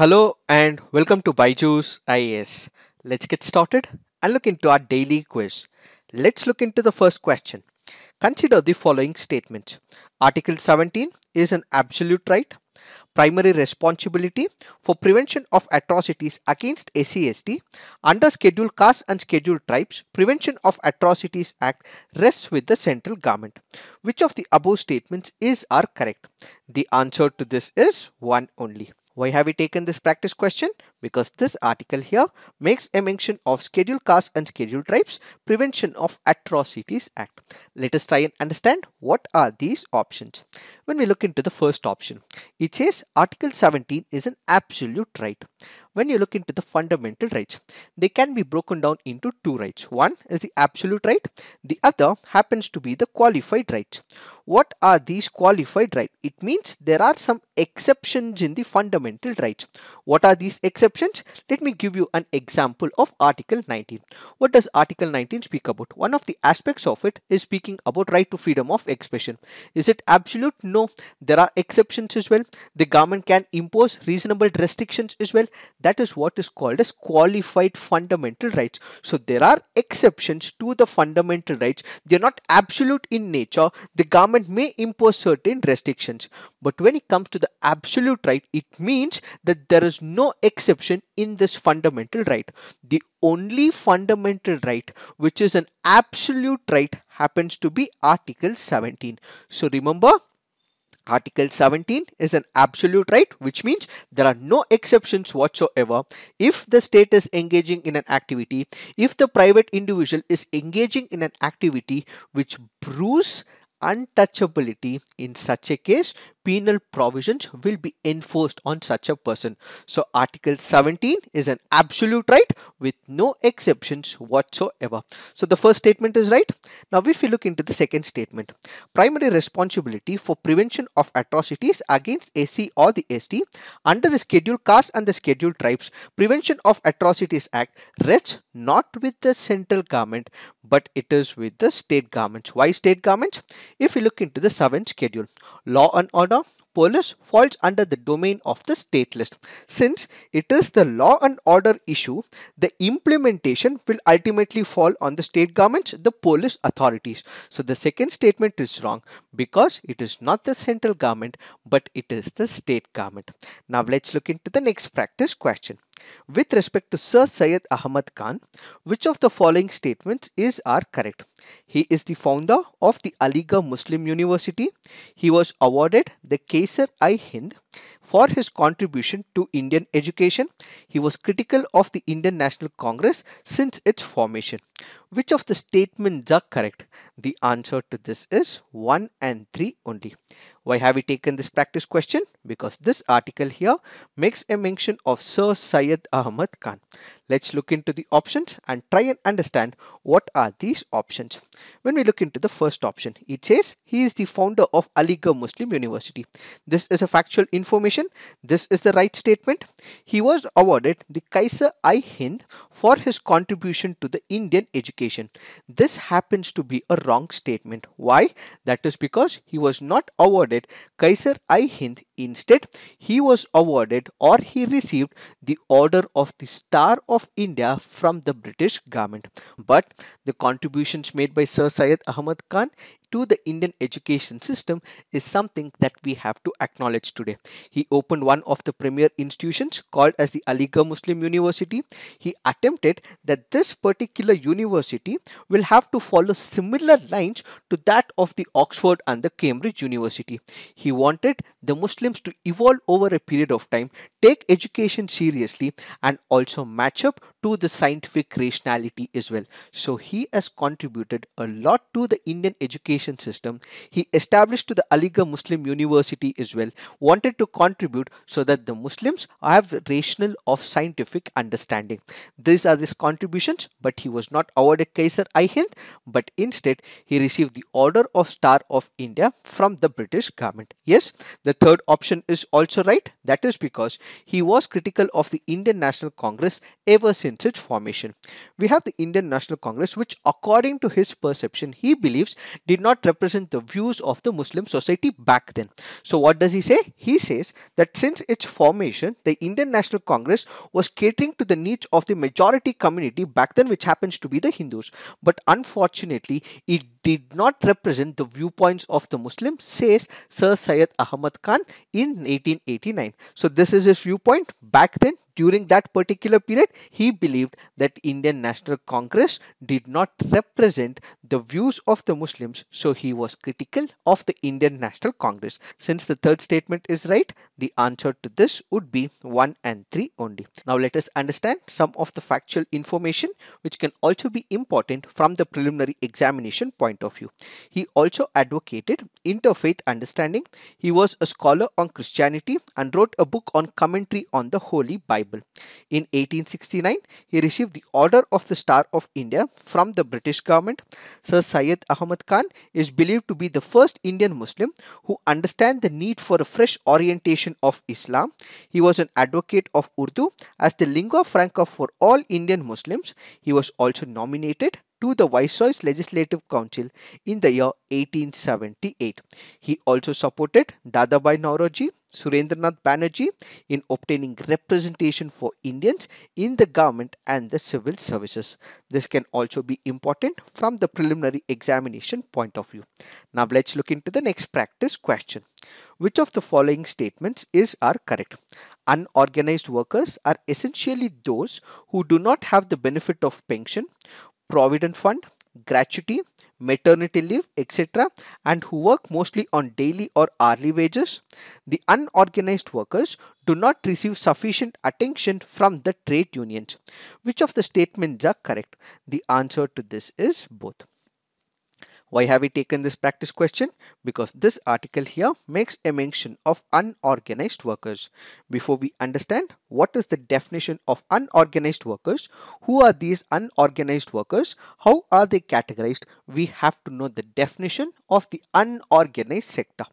Hello and welcome to Byju's IAS. Let's get started and look into our daily quiz. Let's look into the first question. Consider the following statement. Article 17 is an absolute right. Primary responsibility for prevention of atrocities against ACSD under Scheduled Castes and Scheduled Tribes Prevention of Atrocities Act rests with the central government. Which of the above statements is are correct? The answer to this is one only. Why have we taken this practice question? Because this article here makes a mention of Schedule cast and Schedule Tribes Prevention of Atrocities Act. Let us try and understand what are these options. When we look into the first option, it says Article 17 is an absolute right. When you look into the fundamental rights, they can be broken down into two rights. One is the absolute right, the other happens to be the qualified right. What are these qualified rights? It means there are some exceptions in the fundamental rights. What are these exceptions? Let me give you an example of Article 19. What does Article 19 speak about? One of the aspects of it is speaking about right to freedom of expression. Is it absolute? No. There are exceptions as well. The government can impose reasonable restrictions as well. That is what is called as qualified fundamental rights. So there are exceptions to the fundamental rights. They are not absolute in nature. The government government may impose certain restrictions. But when it comes to the absolute right, it means that there is no exception in this fundamental right. The only fundamental right, which is an absolute right, happens to be Article 17. So remember, Article 17 is an absolute right, which means there are no exceptions whatsoever. If the state is engaging in an activity, if the private individual is engaging in an activity which brews untouchability in such a case penal provisions will be enforced on such a person. So Article 17 is an absolute right with no exceptions whatsoever. So the first statement is right. Now if we look into the second statement, primary responsibility for prevention of atrocities against AC or the ST under the scheduled castes and the scheduled tribes Prevention of Atrocities Act rests not with the central government but it is with the state governments. Why state governments? If we look into the seventh schedule, law and order då? Polish falls under the domain of the state list Since it is the law and order issue, the implementation will ultimately fall on the state governments, the Polish authorities. So the second statement is wrong because it is not the central government but it is the state government. Now let's look into the next practice question. With respect to Sir Syed Ahmad Khan, which of the following statements is are correct? He is the founder of the Aligarh Muslim University. He was awarded the K Kesar I Hind for his contribution to Indian education. He was critical of the Indian National Congress since its formation. Which of the statements are correct? The answer to this is 1 and 3 only. Why have we taken this practice question? Because this article here makes a mention of Sir Syed Ahmad Khan. Let's look into the options and try and understand what are these options. When we look into the first option, it says he is the founder of Aligarh Muslim University. This is a factual information. This is the right statement. He was awarded the Kaiser I Hind for his contribution to the Indian education. This happens to be a wrong statement. Why? That is because he was not awarded Kaiser I Hind. Instead, he was awarded or he received the Order of the Star of of India from the British government. But the contributions made by Sir Syed Ahmad Khan to the Indian education system is something that we have to acknowledge today. He opened one of the premier institutions called as the Aligarh Muslim University. He attempted that this particular university will have to follow similar lines to that of the Oxford and the Cambridge University. He wanted the Muslims to evolve over a period of time, take education seriously and also match up to the scientific rationality as well. So he has contributed a lot to the Indian education education system, he established to the Aligarh Muslim University as well, wanted to contribute so that the Muslims have rational of scientific understanding. These are his contributions, but he was not awarded Kaiser I but instead he received the Order of Star of India from the British government. Yes, the third option is also right. That is because he was critical of the Indian National Congress ever since its formation. We have the Indian National Congress, which according to his perception, he believes did not not represent the views of the Muslim society back then. So what does he say? He says that since its formation, the Indian National Congress was catering to the needs of the majority community back then which happens to be the Hindus. But unfortunately, it did not represent the viewpoints of the Muslims, says Sir Syed Ahmad Khan in 1889. So this is his viewpoint back then during that particular period he believed that Indian National Congress did not represent the views of the Muslims so he was critical of the Indian National Congress. Since the third statement is right the answer to this would be 1 and 3 only. Now let us understand some of the factual information which can also be important from the preliminary examination point point of view. He also advocated interfaith understanding. He was a scholar on Christianity and wrote a book on commentary on the Holy Bible. In 1869, he received the Order of the Star of India from the British government. Sir Syed Ahmad Khan is believed to be the first Indian Muslim who understand the need for a fresh orientation of Islam. He was an advocate of Urdu as the lingua franca for all Indian Muslims. He was also nominated to the Viceroy's Legislative Council in the year 1878. He also supported Dadabhai Nauroji, Surendranath Banerjee in obtaining representation for Indians in the government and the civil services. This can also be important from the preliminary examination point of view. Now let's look into the next practice question. Which of the following statements is are correct? Unorganized workers are essentially those who do not have the benefit of pension, provident fund, gratuity, maternity leave, etc. and who work mostly on daily or hourly wages. The unorganized workers do not receive sufficient attention from the trade unions. Which of the statements are correct? The answer to this is both. Why have we taken this practice question? Because this article here makes a mention of unorganized workers. Before we understand what is the definition of unorganized workers, who are these unorganized workers, how are they categorized, we have to know the definition of the unorganized sector.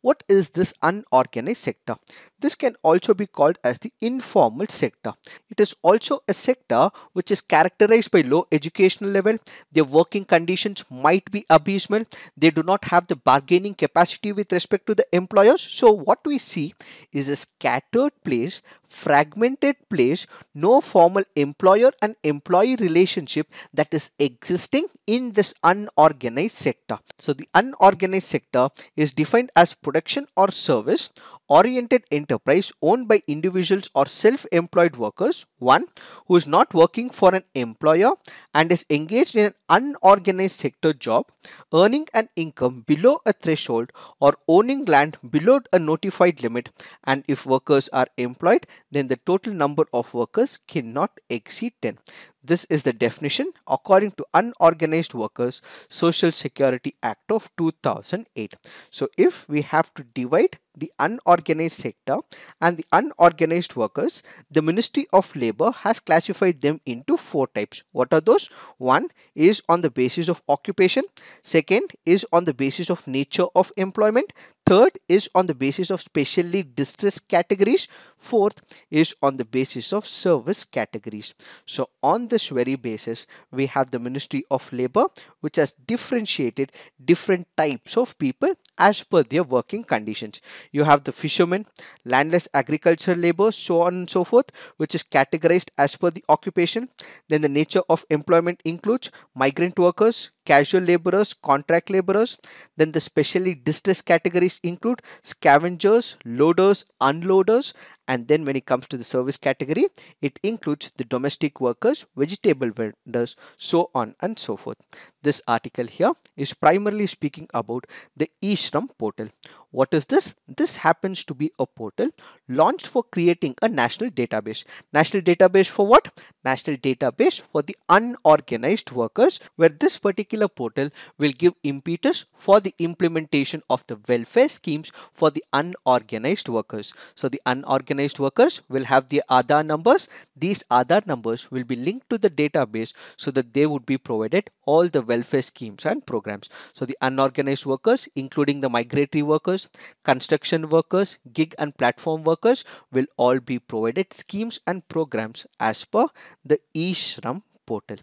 What is this unorganized sector? This can also be called as the informal sector. It is also a sector which is characterized by low educational level, their working conditions might be abysmal, they do not have the bargaining capacity with respect to the employers. So what we see is a scattered place fragmented place, no formal employer and employee relationship that is existing in this unorganized sector. So the unorganized sector is defined as production or service oriented enterprise owned by individuals or self-employed workers. One, who is not working for an employer and is engaged in an unorganized sector job, earning an income below a threshold or owning land below a notified limit. And if workers are employed, then the total number of workers cannot exceed 10. This is the definition according to Unorganized Workers Social Security Act of 2008. So if we have to divide the unorganized sector and the unorganized workers, the Ministry of Labour has classified them into four types. What are those? One is on the basis of occupation. Second is on the basis of nature of employment. Third is on the basis of specially distressed categories. Fourth is on the basis of service categories. So on this very basis, we have the Ministry of Labour which has differentiated different types of people as per their working conditions. You have the fishermen, landless agricultural labor, so on and so forth, which is categorized as per the occupation. Then the nature of employment includes migrant workers, casual laborers, contract laborers. Then the specially distressed categories include scavengers, loaders, unloaders. And then when it comes to the service category, it includes the domestic workers, vegetable vendors, so on and so forth. This article here is primarily speaking about the eShram portal. What is this? This happens to be a portal launched for creating a national database. National database for what? National database for the unorganized workers where this particular portal will give impetus for the implementation of the welfare schemes for the unorganized workers. So the unorganized workers will have the Aadhaar numbers. These Aadhaar numbers will be linked to the database so that they would be provided all the welfare schemes and programs. So the unorganized workers including the migratory workers workers, construction workers, gig and platform workers will all be provided schemes and programs as per the eShram portal.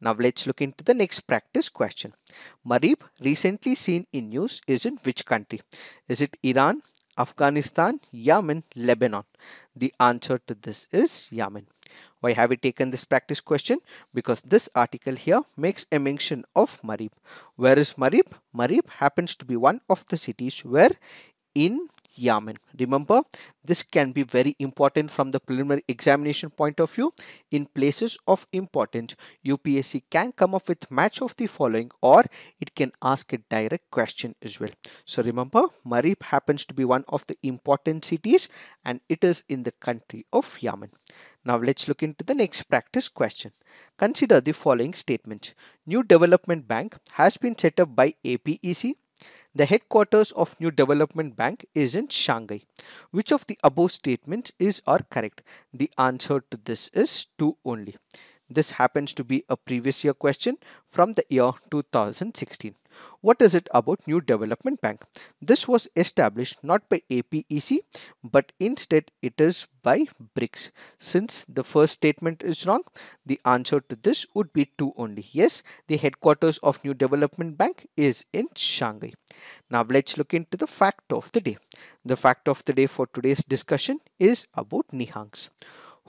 Now let's look into the next practice question. Marib recently seen in news is in which country? Is it Iran, Afghanistan, Yemen, Lebanon? The answer to this is Yemen. Why have we taken this practice question? Because this article here makes a mention of Marib. Where is Marib? Marib happens to be one of the cities where in Yemen. Remember, this can be very important from the preliminary examination point of view. In places of importance, UPSC can come up with match of the following or it can ask a direct question as well. So remember, Marib happens to be one of the important cities and it is in the country of Yemen. Now let's look into the next practice question. Consider the following statements. New Development Bank has been set up by APEC the headquarters of New Development Bank is in Shanghai. Which of the above statements is or correct? The answer to this is 2 only. This happens to be a previous year question from the year 2016. What is it about New Development Bank? This was established not by APEC, but instead it is by BRICS. Since the first statement is wrong, the answer to this would be 2 only. Yes, the headquarters of New Development Bank is in Shanghai. Now let's look into the fact of the day. The fact of the day for today's discussion is about Nihangs.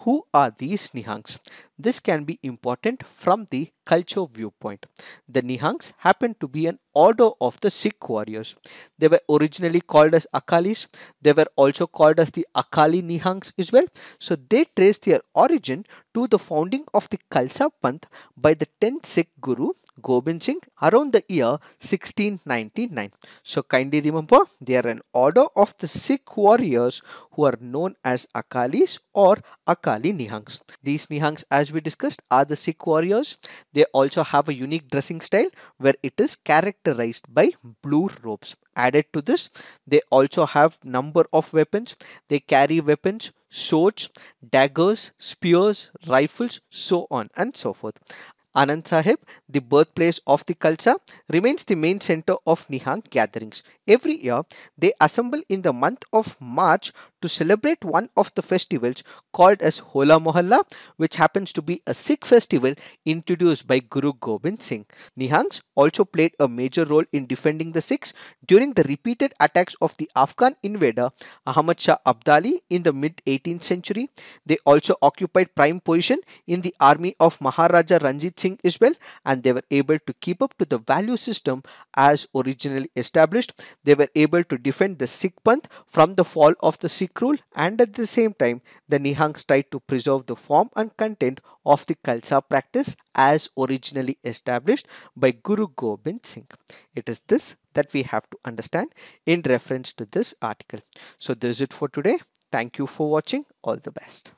Who are these Nihangs? This can be important from the culture viewpoint. The Nihangs happen to be an order of the Sikh warriors. They were originally called as Akalis. They were also called as the Akali Nihangs as well. So they trace their origin to the founding of the Khalsa Panth by the 10th Sikh Guru Gobind Singh around the year 1699. So kindly remember they are an order of the Sikh warriors who are known as Akalis or Akali Nihangs. These Nihangs as we discussed are the Sikh warriors. They also have a unique dressing style where it is characterized by blue robes. Added to this they also have number of weapons. They carry weapons swords, daggers, spears, rifles, so on and so forth. Anand Sahib, the birthplace of the culture, remains the main center of Nihang gatherings. Every year, they assemble in the month of March to celebrate one of the festivals called as Hola Mohalla, which happens to be a Sikh festival introduced by Guru Gobind Singh. Nihangs also played a major role in defending the Sikhs during the repeated attacks of the Afghan invader Ahmad Shah Abdali in the mid 18th century. They also occupied prime position in the army of Maharaja Ranjit Singh as well, and they were able to keep up to the value system as originally established. They were able to defend the Sikpanth from the fall of the Sikh rule and at the same time the Nihangs tried to preserve the form and content of the Khalsa practice as originally established by Guru Gobind Singh. It is this that we have to understand in reference to this article. So this is it for today. Thank you for watching. All the best.